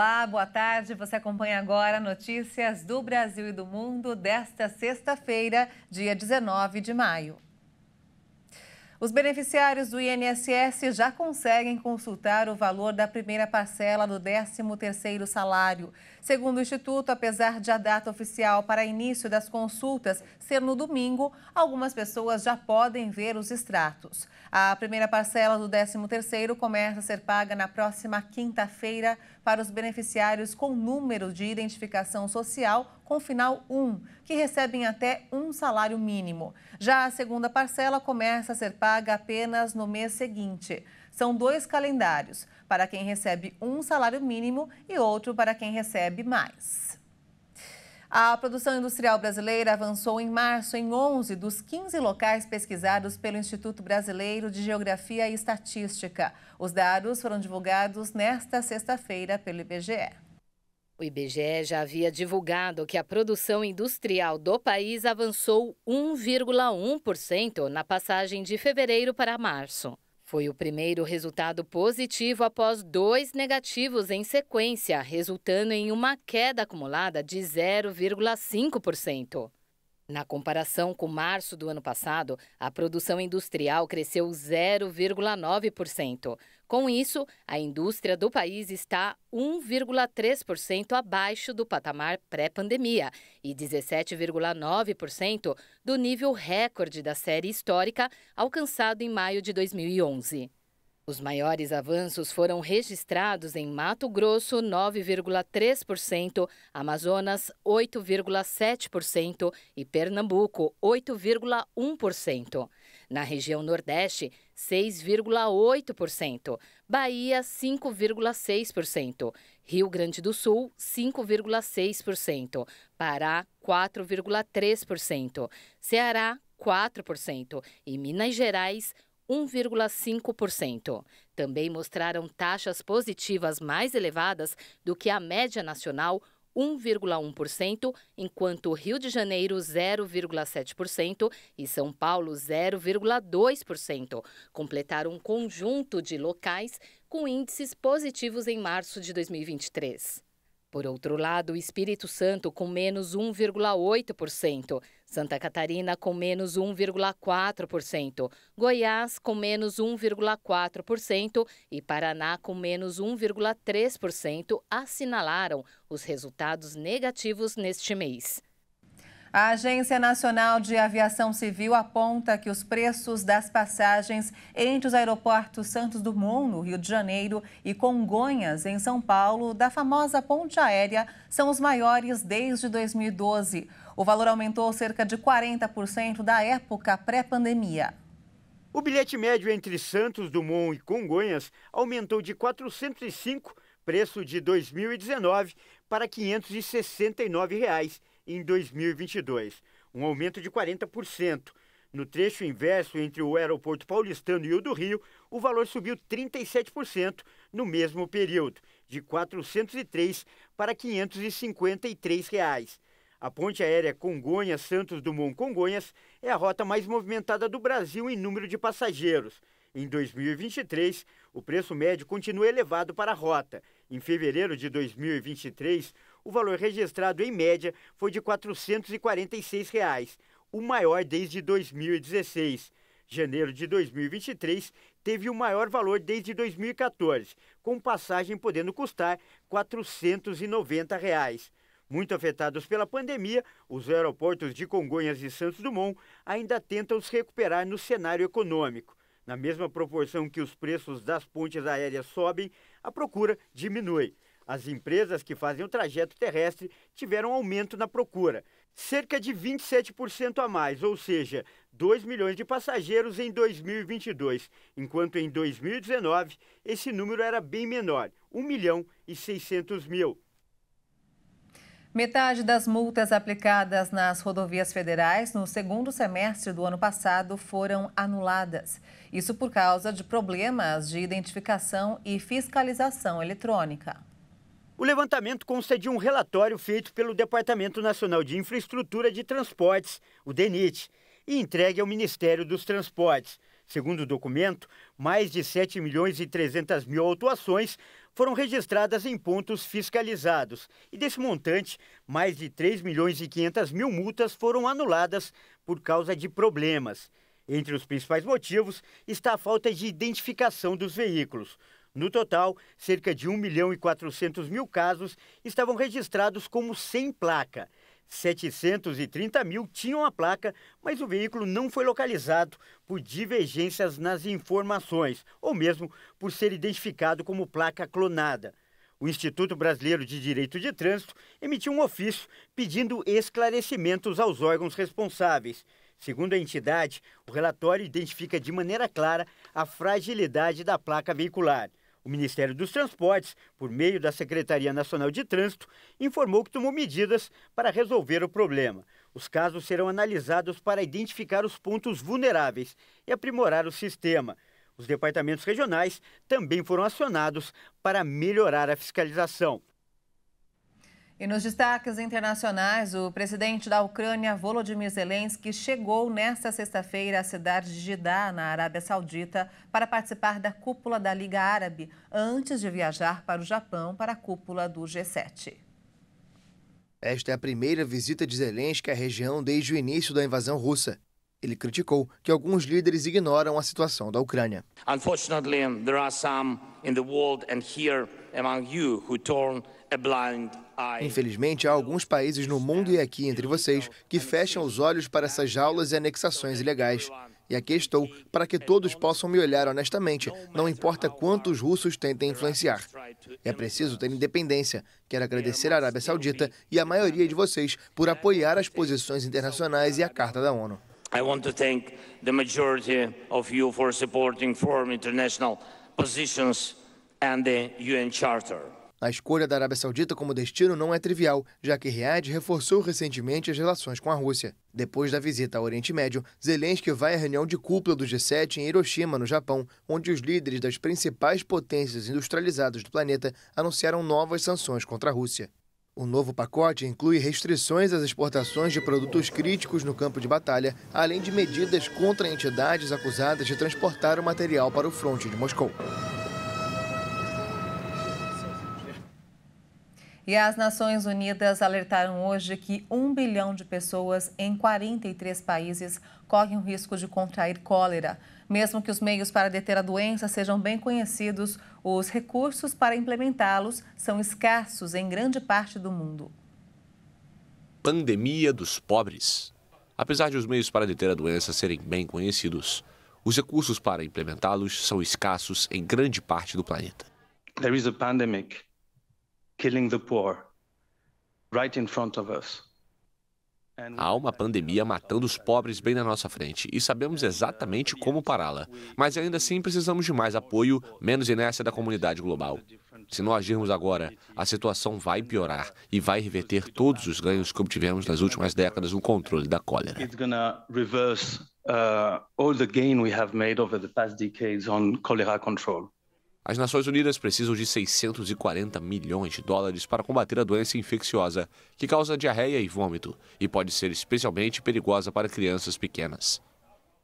Olá, boa tarde. Você acompanha agora notícias do Brasil e do mundo desta sexta-feira, dia 19 de maio. Os beneficiários do INSS já conseguem consultar o valor da primeira parcela do 13º salário. Segundo o Instituto, apesar de a data oficial para início das consultas ser no domingo, algumas pessoas já podem ver os extratos. A primeira parcela do 13º começa a ser paga na próxima quinta-feira para os beneficiários com número de identificação social com final 1, que recebem até um salário mínimo. Já a segunda parcela começa a ser paga apenas no mês seguinte. São dois calendários, para quem recebe um salário mínimo e outro para quem recebe mais. A produção industrial brasileira avançou em março em 11 dos 15 locais pesquisados pelo Instituto Brasileiro de Geografia e Estatística. Os dados foram divulgados nesta sexta-feira pelo IBGE. O IBGE já havia divulgado que a produção industrial do país avançou 1,1% na passagem de fevereiro para março. Foi o primeiro resultado positivo após dois negativos em sequência, resultando em uma queda acumulada de 0,5%. Na comparação com março do ano passado, a produção industrial cresceu 0,9%. Com isso, a indústria do país está 1,3% abaixo do patamar pré-pandemia e 17,9% do nível recorde da série histórica alcançado em maio de 2011. Os maiores avanços foram registrados em Mato Grosso, 9,3%, Amazonas, 8,7% e Pernambuco, 8,1%. Na região Nordeste, 6,8%, Bahia, 5,6%, Rio Grande do Sul, 5,6%, Pará, 4,3%, Ceará, 4% e Minas Gerais, 4,5%. 1,5%. Também mostraram taxas positivas mais elevadas do que a média nacional, 1,1%, enquanto Rio de Janeiro 0,7% e São Paulo 0,2%, completaram um conjunto de locais com índices positivos em março de 2023. Por outro lado, Espírito Santo com menos 1,8%, Santa Catarina com menos 1,4%, Goiás com menos 1,4% e Paraná com menos 1,3% assinalaram os resultados negativos neste mês. A Agência Nacional de Aviação Civil aponta que os preços das passagens entre os aeroportos Santos Dumont, no Rio de Janeiro, e Congonhas, em São Paulo, da famosa ponte aérea, são os maiores desde 2012. O valor aumentou cerca de 40% da época pré-pandemia. O bilhete médio entre Santos Dumont e Congonhas aumentou de 405, preço de 2019, para R$ 569. Reais em 2022, um aumento de 40%. No trecho inverso entre o aeroporto paulistano e o do Rio, o valor subiu 37% no mesmo período, de R$ 403 para R$ 553. Reais. A ponte aérea Congonhas-Santos Dumont-Congonhas é a rota mais movimentada do Brasil em número de passageiros. Em 2023, o preço médio continua elevado para a rota. Em fevereiro de 2023, o valor registrado em média foi de R$ 446, reais, o maior desde 2016. Janeiro de 2023 teve o maior valor desde 2014, com passagem podendo custar R$ 490. Reais. Muito afetados pela pandemia, os aeroportos de Congonhas e Santos Dumont ainda tentam se recuperar no cenário econômico. Na mesma proporção que os preços das pontes aéreas sobem, a procura diminui. As empresas que fazem o trajeto terrestre tiveram aumento na procura, cerca de 27% a mais, ou seja, 2 milhões de passageiros em 2022, enquanto em 2019 esse número era bem menor, 1 milhão e 600 mil. Metade das multas aplicadas nas rodovias federais no segundo semestre do ano passado foram anuladas. Isso por causa de problemas de identificação e fiscalização eletrônica. O levantamento consta de um relatório feito pelo Departamento Nacional de Infraestrutura de Transportes, o DENIT, e entregue ao Ministério dos Transportes. Segundo o documento, mais de 7 milhões e 300 mil autuações foram registradas em pontos fiscalizados. E desse montante, mais de 3 milhões e 500 mil multas foram anuladas por causa de problemas. Entre os principais motivos está a falta de identificação dos veículos. No total, cerca de 1 milhão e 400 mil casos estavam registrados como sem placa. 730 mil tinham a placa, mas o veículo não foi localizado por divergências nas informações, ou mesmo por ser identificado como placa clonada. O Instituto Brasileiro de Direito de Trânsito emitiu um ofício pedindo esclarecimentos aos órgãos responsáveis. Segundo a entidade, o relatório identifica de maneira clara a fragilidade da placa veicular. O Ministério dos Transportes, por meio da Secretaria Nacional de Trânsito, informou que tomou medidas para resolver o problema. Os casos serão analisados para identificar os pontos vulneráveis e aprimorar o sistema. Os departamentos regionais também foram acionados para melhorar a fiscalização. E nos destaques internacionais, o presidente da Ucrânia, Volodymyr Zelensky, chegou nesta sexta-feira à cidade de Jeddah, na Arábia Saudita, para participar da cúpula da Liga Árabe, antes de viajar para o Japão para a cúpula do G7. Esta é a primeira visita de Zelensky à região desde o início da invasão russa. Ele criticou que alguns líderes ignoram a situação da Ucrânia. Unfortunately, there are some in the world and here among you who turn a blind Infelizmente, há alguns países no mundo e aqui entre vocês que fecham os olhos para essas jaulas e anexações ilegais. E aqui estou para que todos possam me olhar honestamente, não importa quantos russos tentem influenciar. É preciso ter independência. Quero agradecer à Arábia Saudita e à maioria de vocês por apoiar as posições internacionais e a Carta da ONU. I want to thank the majority of you for supporting firm international positions and the UN Charter. A escolha da Arábia Saudita como destino não é trivial, já que Riad reforçou recentemente as relações com a Rússia. Depois da visita ao Oriente Médio, Zelensky vai à reunião de cúpula do G7 em Hiroshima, no Japão, onde os líderes das principais potências industrializadas do planeta anunciaram novas sanções contra a Rússia. O novo pacote inclui restrições às exportações de produtos críticos no campo de batalha, além de medidas contra entidades acusadas de transportar o material para o fronte de Moscou. E as Nações Unidas alertaram hoje que um bilhão de pessoas em 43 países correm o risco de contrair cólera. Mesmo que os meios para deter a doença sejam bem conhecidos, os recursos para implementá-los são escassos em grande parte do mundo. Pandemia dos pobres. Apesar de os meios para deter a doença serem bem conhecidos, os recursos para implementá-los são escassos em grande parte do planeta. There is a pandemic killing the poor right in front of us. Há uma pandemia matando os pobres bem na nossa frente e sabemos exatamente como pará-la. Mas ainda assim precisamos de mais apoio, menos inércia da comunidade global. Se não agirmos agora, a situação vai piorar e vai reverter todos os ganhos que obtivemos nas últimas décadas no controle da cólera. It's as Nações Unidas precisam de 640 milhões de dólares para combater a doença infecciosa, que causa diarreia e vômito, e pode ser especialmente perigosa para crianças pequenas.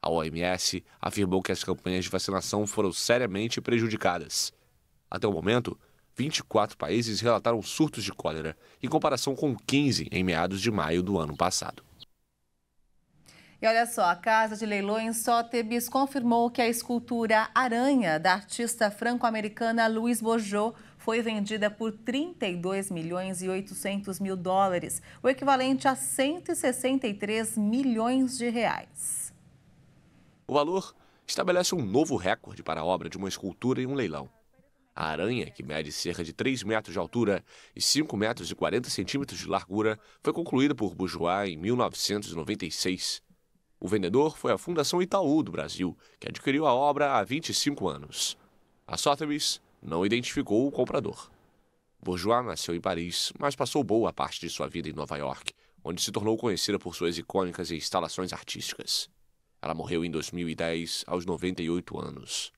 A OMS afirmou que as campanhas de vacinação foram seriamente prejudicadas. Até o momento, 24 países relataram surtos de cólera, em comparação com 15 em meados de maio do ano passado. E olha só, a Casa de leilões Sotheby's confirmou que a escultura Aranha, da artista franco-americana Luiz Bojô, foi vendida por 32 milhões e 800 mil dólares, o equivalente a 163 milhões de reais. O valor estabelece um novo recorde para a obra de uma escultura em um leilão. A aranha, que mede cerca de 3 metros de altura e 5 metros e 40 centímetros de largura, foi concluída por Bourgeois em 1996. O vendedor foi a Fundação Itaú do Brasil, que adquiriu a obra há 25 anos. A Sotheby's não identificou o comprador. Bourgeois nasceu em Paris, mas passou boa parte de sua vida em Nova York, onde se tornou conhecida por suas icônicas instalações artísticas. Ela morreu em 2010, aos 98 anos.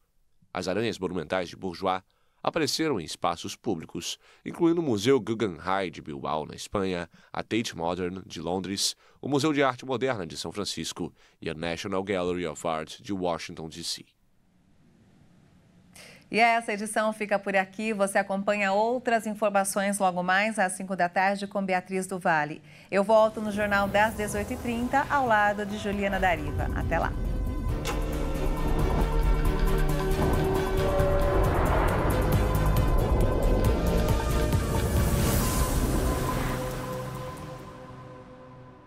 As aranhas monumentais de Bourgeois apareceram em espaços públicos, incluindo o Museu Guggenheim de Bilbao, na Espanha, a Tate Modern de Londres, o Museu de Arte Moderna de São Francisco e a National Gallery of Art de Washington, D.C. E essa edição fica por aqui. Você acompanha outras informações logo mais às 5 da tarde com Beatriz do Vale. Eu volto no Jornal das 18h30 ao lado de Juliana Dariva. Até lá.